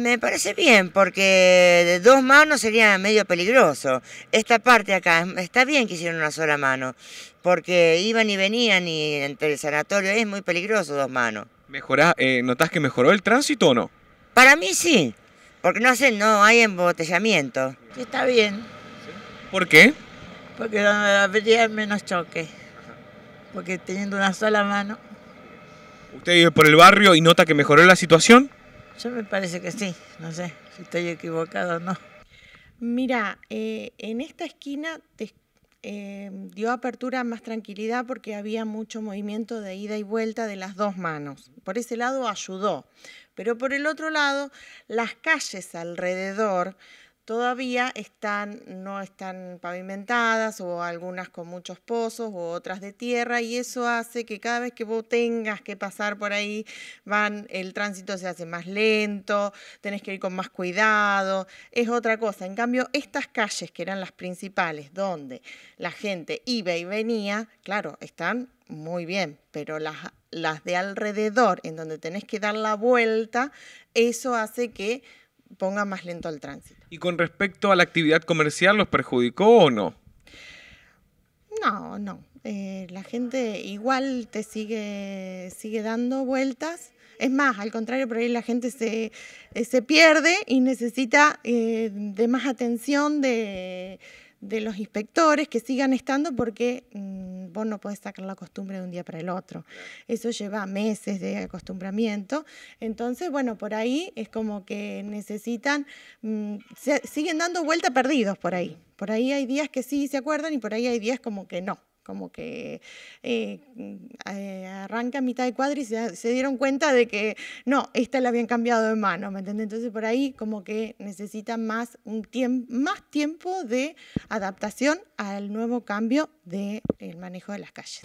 Me parece bien, porque de dos manos sería medio peligroso. Esta parte acá, está bien que hicieron una sola mano, porque iban y venían y entre el sanatorio es muy peligroso dos manos. Mejorá, eh, ¿Notás que mejoró el tránsito o no? Para mí sí, porque no sé, no hay embotellamiento. Está bien. ¿Por qué? Porque donde habría menos choque, porque teniendo una sola mano. ¿Usted vive por el barrio y nota que mejoró la situación? Yo me parece que sí, no sé si estoy equivocado o no. Mira, eh, en esta esquina te, eh, dio apertura más tranquilidad porque había mucho movimiento de ida y vuelta de las dos manos. Por ese lado ayudó, pero por el otro lado, las calles alrededor todavía están, no están pavimentadas o algunas con muchos pozos o otras de tierra y eso hace que cada vez que vos tengas que pasar por ahí, van, el tránsito se hace más lento, tenés que ir con más cuidado, es otra cosa. En cambio, estas calles que eran las principales donde la gente iba y venía, claro, están muy bien, pero las, las de alrededor, en donde tenés que dar la vuelta, eso hace que ponga más lento el tránsito. ¿Y con respecto a la actividad comercial, los perjudicó o no? No, no. Eh, la gente igual te sigue, sigue dando vueltas. Es más, al contrario, por ahí la gente se, eh, se pierde y necesita eh, de más atención de, los inspectores que sigan estando porque... Mm, vos no podés sacar la costumbre de un día para el otro. Eso lleva meses de acostumbramiento. Entonces, bueno, por ahí es como que necesitan, mm, siguen dando vuelta perdidos por ahí. Por ahí hay días que sí se acuerdan y por ahí hay días como que no como que eh, mm, eh, arranca a mitad de cuadra y se, dieron cuenta de que no, esta la habían cambiado de mano, ¿me entiendes? Entonces por ahí como que necesita más, un tiempo, más tiempo de adaptación al nuevo cambio del manejo de las calles.